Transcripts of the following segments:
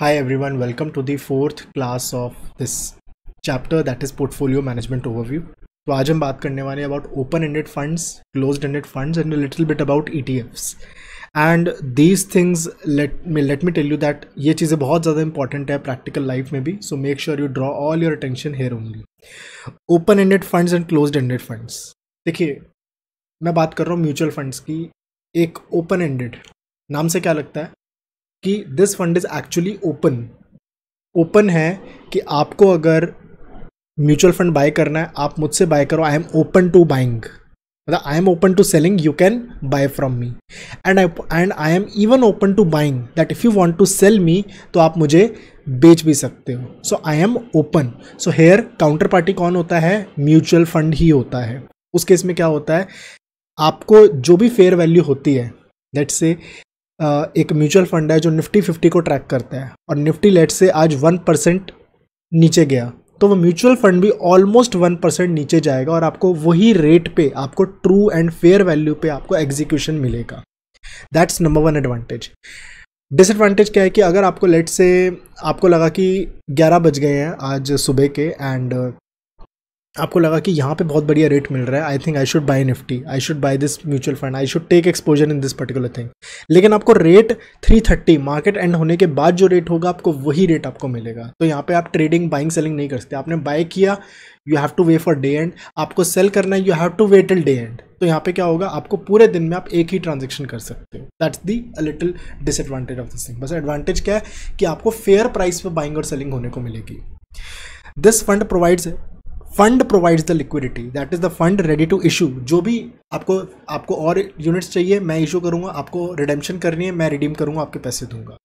Hi everyone, welcome to the fourth class of this chapter that is Portfolio Management Overview. तो आज हम बात करने वाले हैं about open ended funds close ended funds and little bit about E T Fs and these things let me let me tell you that ये चीज़ें बहुत ज़्यादा इंपॉर्टेंट है प्रैक्टिकल लाइफ में भी so make sure you draw all your attention here only open ended funds and close ended funds देखिए मैं बात कर रहा हूँ म्यूचुअल फंड्स की एक ओपन एंडेड नाम से क्या लगता है कि this fund is actually open open है कि आपको अगर म्यूचुअल फंड बाय करना है आप मुझसे बाय करो I am open to buying मतलब I am open to selling you can buy from me and I and I am even open to buying that if you want to sell me तो आप मुझे बेच भी सकते हो so I am open so here counter party कौन होता है म्यूचुअल फंड ही होता है उस केस में क्या होता है आपको जो भी फेयर वैल्यू होती है लेट्स से एक म्यूचुअल फंड है जो निफ्टी फिफ्टी को ट्रैक करता है और निफ्टी लेट से आज वन परसेंट नीचे गया तो वो म्यूचुअल फंड भी ऑलमोस्ट वन परसेंट नीचे जाएगा और आपको वही रेट पे आपको ट्रू एंड फेयर वैल्यू पे आपको एग्जीक्यूशन मिलेगा that's number one advantage disadvantage क्या है कि अगर आपको लेट से आपको लगा कि 11 बज गए हैं आज सुबह के एंड आपको लगा कि यहाँ पे बहुत बढ़िया रेट मिल रहा है I think I should buy Nifty I should buy this mutual fund I should take exposure in this particular thing लेकिन आपको रेट 330 मार्केट एंड होने के बाद जो रेट होगा आपको वही रेट आपको मिलेगा तो यहाँ पे आप ट्रेडिंग बाइंग सेलिंग नहीं कर सकते आपने बाय किया you have to wait for day end आपको सेल करना है you have to wait till day end तो यहाँ पे क्या होगा आपको पूरे दिन में आप एक ही ट्रांजेक्शन कर सकते हो that's the little disadvantage of this thing बस एडवांटेज क्या है कि आपको फेयर प्राइस पर बाइंग और सेलिंग होने को मिलेगी this fund provides fund provides the liquidity that is the fund ready to issue जो भी आपको आपको और यूनिट्स चाहिए मैं इशू करूंगा आपको रिडेम्पशन करनी है मैं रिडीम करूंगा आपके पैसे दूंगा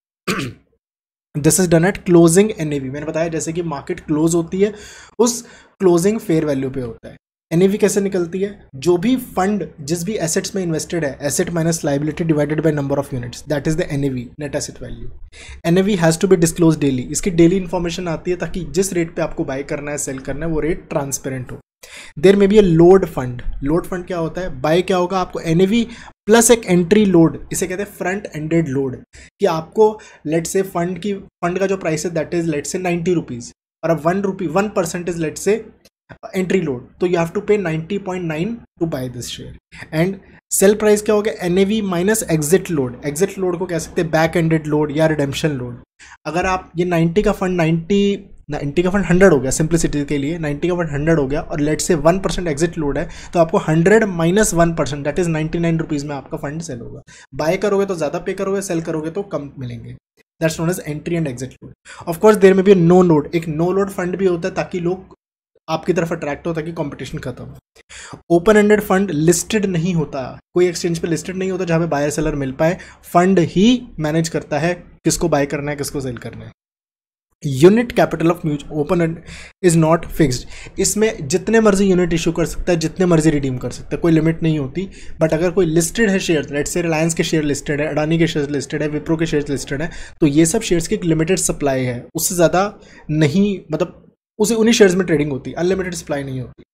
this is done at closing N मैंने बताया जैसे कि मार्केट क्लोज होती है उस क्लोजिंग फेयर वैल्यू पे होता है एनएवी कैसे निकलती है जो भी फंड जिस भी एसेट्स में इन्वेस्टेड है asset minus liability divided by number of units that is the NAV net asset value NAV has to be disclose daily इसकी डेली इन्फॉर्मेशन आती है ताकि जिस रेट पे आपको बाय करना है सेल करना है वो रेट ट्रांसपेरेंट हो there may be a load fund load fund क्या होता है बाय क्या होगा आपको एन प्लस एक एंट्री लोड इसे कहते हैं फ्रंट एंडेड लोड कि आपको लेट से फंड की फंड का जो प्राइस है that is let say ninety rupees और अब one rupee one percent is let say entry load तो you have to pay 90.9 to buy this share and sell price क्या हो गया N AV minus exit load exit load को कह सकते हैं बैक एंडेड लोड या रिडेम्पशन लोड अगर आप ये 90 का फंड 90 नाइन्टी का फंड हंड्रेड हो गया सिंप्लिसिटी के लिए नाइन्टी का फंड हंड्रेड हो गया और लेट से वन परसेंट एग्जिट लोड है तो आपको hundred minus one percent that is ninety nine rupees में आपका फंड सेल होगा बाय करोगे तो ज़्यादा पे करोगे सेल करोगे तो कम मिलेंगे that's known as entry and exit load of course there में भी नो लोड एक नो लोड फंड भी होता है ताकि लोग आपकी तरफ अट्रैक्ट होता है कि कंपटीशन खत्म हो ओपन एंडेड फंड लिस्टेड नहीं होता कोई एक्सचेंज पे लिस्टेड नहीं होता जहाँ पे बायर सेलर मिल पाए फंड ही मैनेज करता है किसको बाय करना है किसको सेल करना है यूनिट कैपिटल ऑफ म्यूच open end is not fixed इसमें जितने मर्जी यूनिट इशू कर सकता है जितने मर्जी रिडीम कर सकता है कोई लिमिट नहीं होती बट अगर कोई लिस्टेड है शेयर लेट से रिलायंस के शेयर लिस्टेड है अडानी के शेयर लिस्टेड है विप्रो के शेयर लिस्टेड है तो ये सब शेयर्स की एक लिमिटेड सप्लाई है उससे ज़्यादा नहीं मतलब उसे उन्हीं शेयर्स में ट्रेडिंग होती है अनलिमिटेड सप्लाई नहीं होती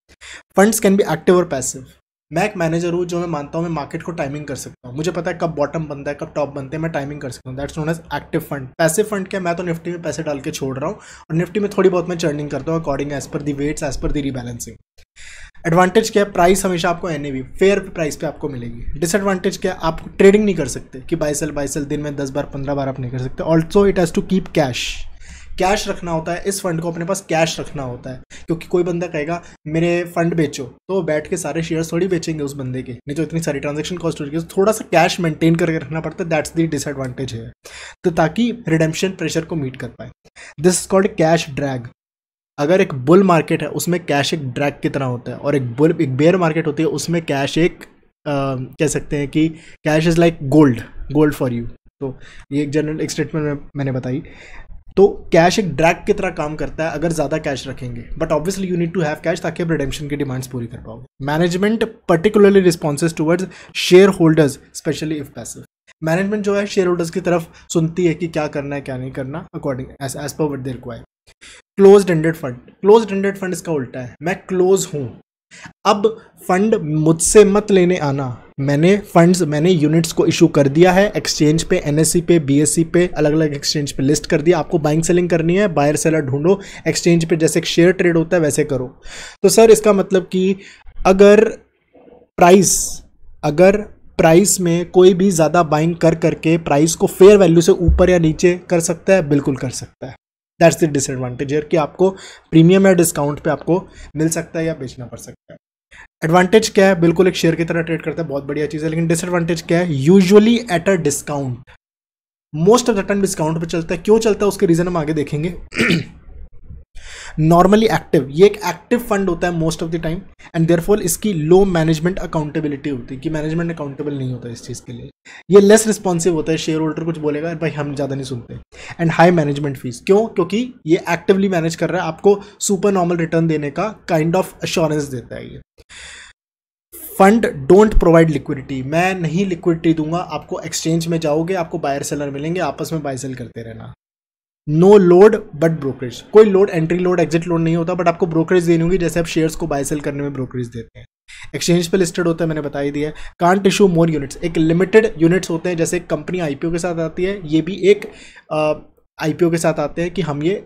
फंड्स कैन बी एक्टिव और पैसिव मैं एक मैनेजर हूँ जो मैं मानता हूँ मैं मार्केट को टाइमिंग कर सकता हूँ मुझे पता है कब बॉटम बनता है कब टॉप बनते हैं मैं टाइमिंग कर सकता हूँ that's known as active fund पैसे फंड क्या मैं तो निफ्टी में पैसे डाल के छोड़ रहा हूँ और निफ्टी में थोड़ी बहुत मैं चर्निंग करता हूँ अकॉर्डिंग एज पर दी वेट्स एज पर दी रीबैलेंसिंग एडवांटेज क्या है प्राइस हमेशा आपको एन ए फेयर प्राइस पे आपको मिलेगी डिसएडवांटेज क्या है आप ट्रेडिंग नहीं कर सकते कि बाई सेल बाई सेल दिन में दस बार पंद्रह बार आप नहीं कर सकते also it has to keep cash cash रखना होता है इस फंड को अपने पास कैश रखना होता है क्योंकि कोई बंदा कहेगा मेरे फंड बेचो तो बैठ के सारे शेयर थोड़ी बेचेंगे उस बंदे के नहीं तो इतनी सारी ट्रांजेक्शन कॉस्ट हो जाएगी थोड़ा सा कैश मेंटेन करके रखना पड़ता है दैट्स दी डिसएडवांटेज है तो ताकि रिडेम्पशन प्रेशर को मीट कर पाए this is called cash drag अगर एक बुल मार्केट है उसमें कैश एक ड्रैग की तरह होता है और एक बुल एक बेयर मार्केट होती है उसमें कैश एक कह सकते हैं कि cash is like gold gold for you तो ये एक जनरल एक स्टेटमेंट मैंने बताई तो कैश एक ड्रैग की तरह काम करता है अगर ज़्यादा कैश रखेंगे but obviously you need to have cash ताकि आप रिडेम्शन की डिमांड्स पूरी कर पाओगे management particularly responses towards share holders specially if passive management जो है शेयर होल्डर्स की तरफ सुनती है कि क्या करना है क्या नहीं करना according as as per what they require close ended fund close ended fund इसका उल्टा है मैं क्लोज हूँ अब फंड मुझसे मत लेने आना मैंने फंड्स मैंने यूनिट्स को इशू कर दिया है एक्सचेंज पे एनएससी e पे बीएससी e पे अलग अलग एक्सचेंज पे लिस्ट कर दिया आपको बाइंग सेलिंग करनी है बायर सेलर ढूंढो एक्सचेंज पे जैसे एक शेयर ट्रेड होता है वैसे करो तो सर इसका मतलब कि अगर प्राइस अगर प्राइस में कोई भी ज़्यादा बाइंग कर करके प्राइस को फेयर वैल्यू से ऊपर या नीचे कर सकता है बिल्कुल कर सकता है दैट्स द डिसएडवांटेज है कि आपको प्रीमियम या डिस्काउंट पे आपको मिल सकता है या बेचना पड़ सकता है एडवांटेज क्या है बिल्कुल एक शेयर की तरह ट्रेड करता है बहुत बढ़िया चीज़ है लेकिन डिसएडवांटेज क्या है usually at a discount most of the time discount पे चलता है क्यों चलता है उसके रीज़न हम आगे देखेंगे नॉर्मली एक्टिव ये एक एक्टिव फंड होता है most of the time and therefore इसकी लो मैनेजमेंट अकाउंटेबिलिटी होती है कि मैनेजमेंट अकाउंटेबल नहीं होता इस चीज़ के लिए ये लेस रिस्पॉन्सिव होता है शेयर होल्डर कुछ बोलेगा भाई हम ज़्यादा नहीं सुनते एंड हाई मैनेजमेंट फीस क्यों क्योंकि ये एक्टिवली मैनेज कर रहा है आपको सुपर नॉर्मल रिटर्न देने का काइंड ऑफ अश्योरेंस देता है ये फंड डोंट प्रोवाइड लिक्विडिटी मैं नहीं लिक्विडिटी दूंगा आपको एक्सचेंज में जाओगे आपको बायर सेलर मिलेंगे आपस में बाय सेल करते रहना नो लोड बट ब्रोकरेज कोई load entry load exit load नहीं होता बट आपको ब्रोकरेज देनी होगी जैसे आप शेयर्स को बाय सेल करने में ब्रोकरेज देते हैं एक्सचेंज पे लिस्टेड होता है मैंने बता ही दिया कांट इशू मोर यूनिट्स एक लिमिटेड यूनिट्स होते हैं जैसे एक कंपनी आईपीओ के साथ आती है ये भी एक आईपीओ के साथ आते हैं कि हम ये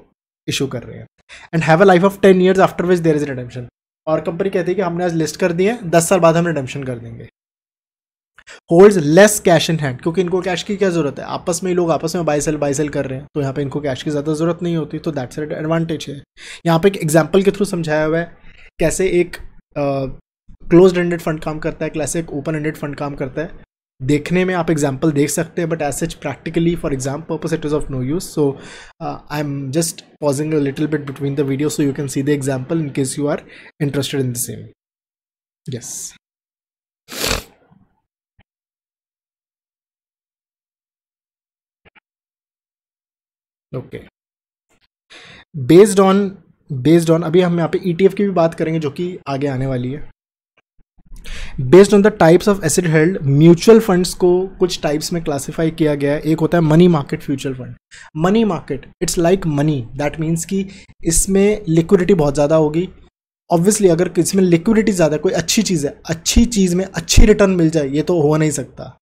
इशू कर रहे हैं and have a life of ten years after which there is redemption और कंपनी कहती है कि हमने आज लिस्ट कर दी है दस साल बाद हम रिडेम्पशन कर देंगे holds less cash in hand क्योंकि इनको कैश की क्या जरूरत है आपस में ही लोग आपस में बाई सेल बाई सेल कर रहे हैं तो यहाँ पे इनको कैश की ज़्यादा जरूरत नहीं होती तो दैट्स एट एडवांटेज है यहाँ पे एक एग्जाम्पल के थ्रू समझाया हुआ है कैसे एक क्लोज एंडेड फंड काम करता है कैसे एक ओपन एंडेड फंड काम करता है देखने में आप एग्जाम्पल देख सकते हैं but as such practically for exam purpose it is of no use so I am just pausing a little bit between the video so you can see the example in case you are interested in the same yes okay based on based on अभी हम यहाँ पे ETF e की भी बात करेंगे जो कि आगे आने वाली है based on the types of asset held mutual funds को कुछ टाइप्स में क्लासिफाई किया गया है एक होता है मनी मार्केट फ्यूचुअल fund money market it's like money that means कि इसमें लिक्विडिटी बहुत ज़्यादा होगी ऑब्वियसली अगर इसमें लिक्विडिटी ज़्यादा कोई अच्छी चीज़ है अच्छी चीज़ में अच्छी रिटर्न मिल जाए ये तो हो नहीं सकता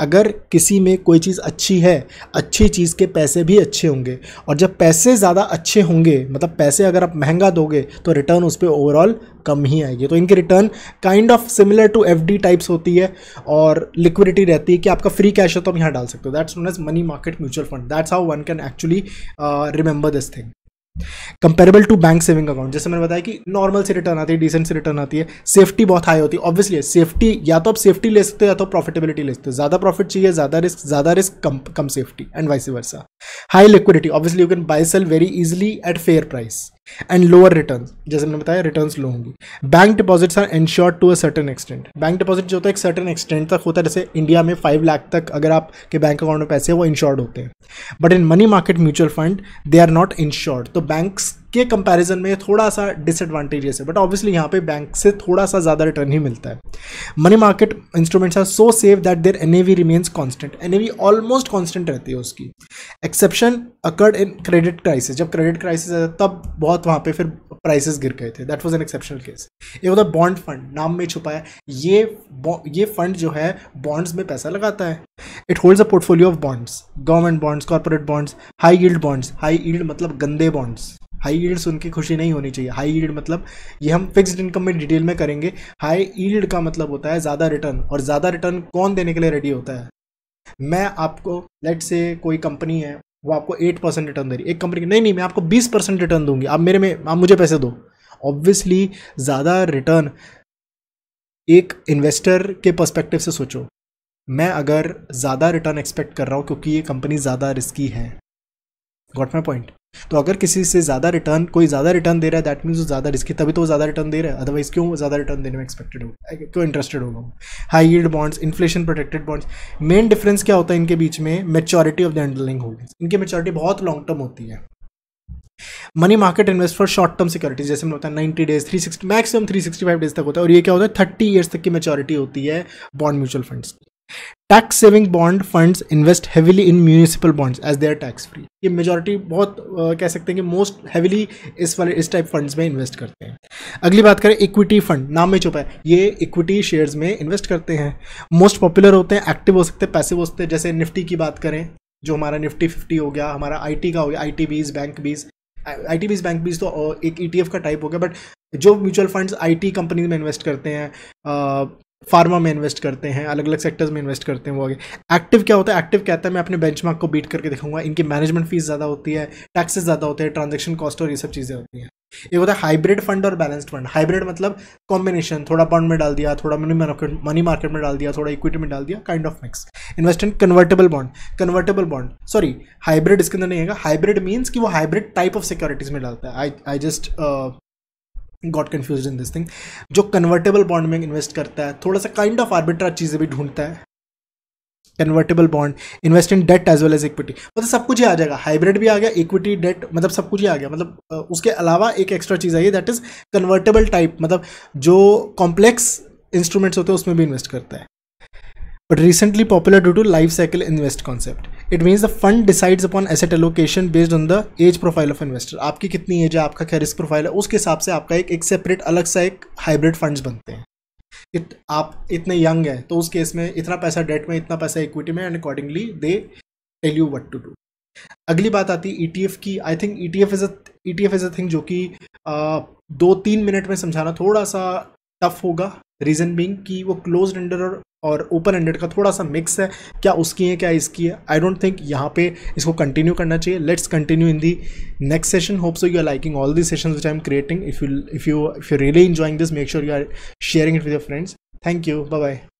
अगर किसी में कोई चीज़ अच्छी है अच्छी चीज़ के पैसे भी अच्छे होंगे और जब पैसे ज़्यादा अच्छे होंगे मतलब पैसे अगर आप महंगा दोगे तो रिटर्न उस पर ओवरऑल कम ही आएगी तो इनकी return kind of similar to F types होती है और लिक्विडिटी रहती है कि आपका फ्री कैश है तो आप यहाँ डाल सकते हो that's known as money market mutual fund that's how one can actually remember this thing comparable to bank saving account जैसे मैंने बताया कि नॉर्मल से रिटर्न आती है डिसेंट से रिटर्न आती है सेफ्टी बहुत हाई होती है ऑब्वियसली सेफ्टी या तो आप सेफ्टी ले सकते हो या तो प्रॉफिटेबिलिटी ले सकते हो ज़्यादा प्रॉफिट चाहिए ज़्यादा रिस्क ज़्यादा रिस्क कम कम safety and vice versa high liquidity obviously you can buy sell very easily at fair price and lower return जैसे मैंने बताया रिटर्न लो होंगी bank deposits are insured to a certain extent bank deposit जो होता है एक certain extent तक होता है जैसे इंडिया में फाइव लाख तक अगर आपके बैंक अकाउंट में पैसे हैं वो इंश्योर्ड होते हैं but in money market mutual fund they are not insured तो बैंक्स के कंपैरिजन में थोड़ा सा डिसएडवांटेजेस है बट ऑब्वियसली यहाँ पे बैंक से थोड़ा सा ज़्यादा रिटर्न ही मिलता है money market instruments are so safe that there N remains constant and almost constant रहती है उसकी exception occurred in credit crisis जब क्रेडिट क्राइसिस आया तब बहुत वहाँ पे फिर प्राइसेस गिर गए थे that was an exceptional case एक होता है बॉन्ड फंड नाम में छुपा है ये ये फंड जो है बॉन्ड्स में पैसा लगाता है it holds a portfolio of bonds government bonds corporate bonds high gilt bonds high yield मतलब गंदे बॉन्ड्स हाई ईल्ड सुन के खुशी नहीं होनी चाहिए हाई ईल्ड मतलब ये हम फिक्स्ड इनकम में डिटेल में करेंगे हाई ईल्ड का मतलब होता है ज़्यादा रिटर्न और ज़्यादा रिटर्न कौन देने के लिए रेडी होता है मैं आपको लेट से कोई कंपनी है वो आपको एट परसेंट रिटर्न दे रही एक कंपनी नहीं नहीं मैं आपको बीस परसेंट रिटर्न दूंगी आप मेरे में आप मुझे पैसे दो ऑब्वियसली ज़्यादा रिटर्न एक इन्वेस्टर के पर्सपेक्टिव से सोचो मैं अगर ज़्यादा रिटर्न एक्सपेक्ट कर रहा हूँ क्योंकि ये कंपनी ज़्यादा रिस्की है गॉट माई पॉइंट तो अगर किसी से ज़्यादा रिटर्न कोई ज़्यादा रिटर्न दे रहा है दैट मीन्स वो ज़्यादा रिस्की तभी तो वो ज़्यादा रिटर्न दे रहा है अदरवाइज क्यों ज़्यादा रिटर्न देने में एक्सपेक्टेड होगा क्यों इंटरेस्टेड होगा high yield bonds inflation protected bonds main difference क्या होता है इनके बीच में maturity of the underlying holdings इनकी मेचोरिटी बहुत लॉन्ग टर्म होती है money market invest for short term securities जैसे मैं होता है ninety days three sixty maximum three sixty five days तक होता है और ये क्या होता है थर्टी ईयर्स तक की मेचोरिटी होती है बॉन्ड म्यूचुअल फंड्स की tax saving bond funds invest heavily in municipal bonds as they are tax free ये मेजोरिटी बहुत कह सकते हैं कि मोस्ट हैविली इस वाले इस टाइप फंड्स में इन्वेस्ट करते हैं अगली बात करें इक्विटी फंड नाम में छुपा है ये इक्विटी शेयर्स में इन्वेस्ट करते हैं मोस्ट पॉपुलर होते हैं एक्टिव हो सकते हैं पैसिव हो सकते हैं जैसे निफ्टी की बात करें जो हमारा निफ्टी फिफ्टी हो गया हमारा आई का हो गया आई टी बीज बैंक बीज आई टी बीज बैंक बीज तो एक ई e का टाइप हो गया बट जो mutual funds I T companies में इन्वेस्ट करते हैं फार्मा में इन्वेस्ट करते हैं अलग अलग सेक्टर्स में इन्वेस्ट करते हैं वो आगे एक्टिव क्या होता है एक्टिव कहता है मैं अपने बेंच को बीट करके दिखाऊंगा इनकी मैनेजमेंट फीस ज़्यादा होती है टैक्सेस ज़्यादा होते हैं ट्रांजेक्शन कॉस्ट और ये सब चीज़ें होती हैं एक होता है हाइब्रिड फंड और बैलेंस्ड फंड हाइब्रिड मतलब कॉम्बिनेशन थोड़ा बॉन्ड में डाल दिया थोड़ा मनी मार्केट मनी मार्केट में डाल दिया थोड़ा इक्विटी में डाल दिया kind of mix invest in convertible bond convertible bond sorry hybrid इसके अंदर नहीं है हाइब्रिड मीन्स कि वो हाइब्रिड टाइप ऑफ सिक्योरिटीज में डालता है I I just got confuse in this thing जो कन्वर्टेबल बॉन्ड में इन्वेस्ट करता है थोड़ा सा काइंड ऑफ आर्बिट्रा चीज़ें भी ढूंढता है convertible bond invest in debt as well as equity मतलब सब कुछ ही आ जाएगा हाइब्रिड भी आ गया इक्विटी डेट मतलब सब कुछ ही आ गया मतलब उसके अलावा एक एक्स्ट्रा चीज़ आई है दैट इज़ कन्वर्टेबल टाइप मतलब जो कॉम्प्लेक्स इंस्ट्रूमेंट्स होते हैं उसमें भी इन्वेस्ट करता है but recently popular due to life cycle invest concept it means the fund decides upon asset allocation based on the age profile of investor आपकी कितनी एज है आपका क्या रिस्क प्रोफाइल है उसके हिसाब से आपका एक एक सेपरेट अलग सा एक हाइब्रिड फंड्स बनते हैं इत, आप इतने यंग हैं तो उस केस में इतना पैसा डेट में इतना पैसा इक्विटी में and accordingly they tell you what to do अगली बात आती है ई e की I think E T F is E T F is a thing जो कि दो तीन मिनट में समझाना थोड़ा सा टफ होगा रीज़न बींग कि वो क्लोज एंडर और और ओपन एंडेड का थोड़ा सा मिक्स है क्या उसकी है क्या इसकी है आई डोंट थिंक यहाँ पे इसको कंटिन्यू करना चाहिए let's continue in the next session hope so you are liking all the session which I am creating if you if you if you really enjoying this make sure you are sharing it with your friends thank you bye bye